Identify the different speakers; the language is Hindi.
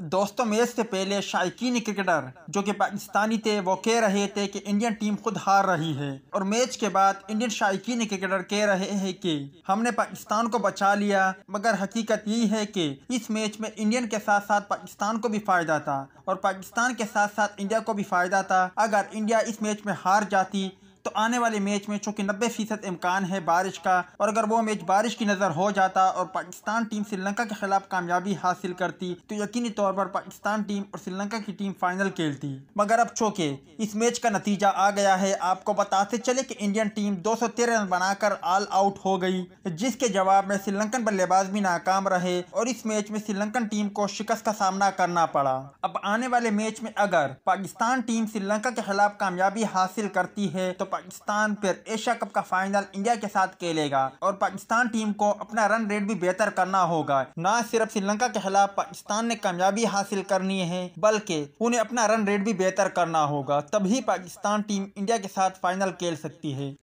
Speaker 1: दोस्तों मैच से पहले शायक क्रिकेटर जो कि पाकिस्तानी थे वो कह रहे थे कि इंडियन टीम खुद हार रही है और मैच के बाद इंडियन शायक क्रिकेटर कह रहे हैं कि हमने पाकिस्तान को बचा लिया मगर हकीकत यही है कि इस मैच में इंडियन के साथ साथ पाकिस्तान को भी फायदा था और पाकिस्तान के साथ साथ इंडिया को भी फायदा था अगर इंडिया इस मैच में हार जाती तो आने वाले मैच में चूंकि नब्बे फीसद इम्कान है बारिश का और अगर वो मैच बारिश की नज़र हो जाता और पाकिस्तान टीम श्रीलंका के खिलाफ कामयाबी हासिल करती तो यकीनी तौर पर पाकिस्तान टीम और श्रीलंका की टीम फाइनल खेलती मगर अब चूंकि इस मैच का नतीजा आ गया है आपको बताते चले कि इंडियन टीम तेरह रन बनाकर ऑल आउट हो गई जिसके जवाब में श्रीलंकन बल्लेबाज भी नाकाम रहे और इस मैच में श्रीलंकन टीम को शिकस्त का सामना करना पड़ा अब आने वाले मैच में अगर पाकिस्तान टीम श्रीलंका के खिलाफ कामयाबी हासिल करती है तो पाकिस्तान फिर एशिया कप का फाइनल इंडिया के साथ खेलेगा और पाकिस्तान टीम को अपना रन रेट भी बेहतर करना होगा न सिर्फ श्रीलंका के खिलाफ पाकिस्तान ने कामयाबी हासिल करनी है बल्कि उन्हें अपना रन रेट भी बेहतर करना होगा तभी पाकिस्तान टीम इंडिया के साथ फाइनल खेल सकती है